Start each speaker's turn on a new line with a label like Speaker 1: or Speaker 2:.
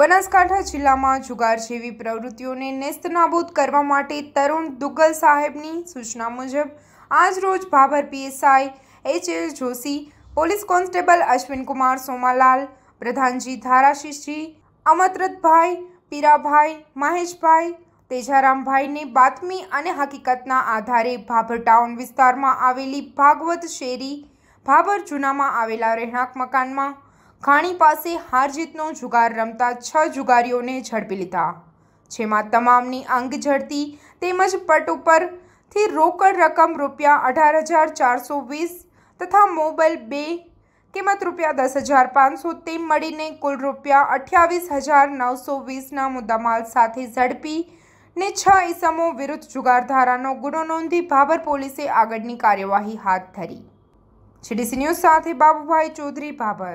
Speaker 1: બનાસકાંઠા જિલ્લામાં જુગાર જેવી પ્રવૃત્તિઓને નેસ્તનાબૂદ કરવા માટે તરુણ દુગ્ગલ સાહેબની સૂચના મુજબ આજરોજ Bhabhar PSI H L Joshi police constable Ashwinkumar Somalal પ્રધાનજી ધારાશીષજી અમતરતભાઈ પીરાભાઈ મહેશભાઈ તેજારામભાઈને બાતમી અને હકીકતના આધારે ભાભર ટાઉન વિસ્તારમાં આવેલી ભાગવત શેરી ભાભર જૂનામાં આવેલા રહેણાંક મકાનમાં ખાણી પાસે હારજીતનો જુગાર રમતા છ જુગારીઓને ઝડપી લીધા જેમાં તમામની અંગ ઝડતી તેમજ પટ ઉપરથી રોકડ રકમ રૂપિયા અઢાર હજાર ચારસો વીસ તથા મોબાઈલ બે કિંમત રૂપિયા દસ હજાર પાંચસો તે મળીને કુલ રૂપિયા અઠ્યાવીસ હજાર નવસો વીસના મુદ્દામાલ સાથે ઝડપી ને છ ઇસમો વિરુદ્ધ જુગારધારાનો ગુનો નોંધી ભાભર પોલીસે આગળની કાર્યવાહી હાથ ધરી જીડીસી ન્યૂઝ સાથે બાબુભાઈ ચૌધરી ભાભર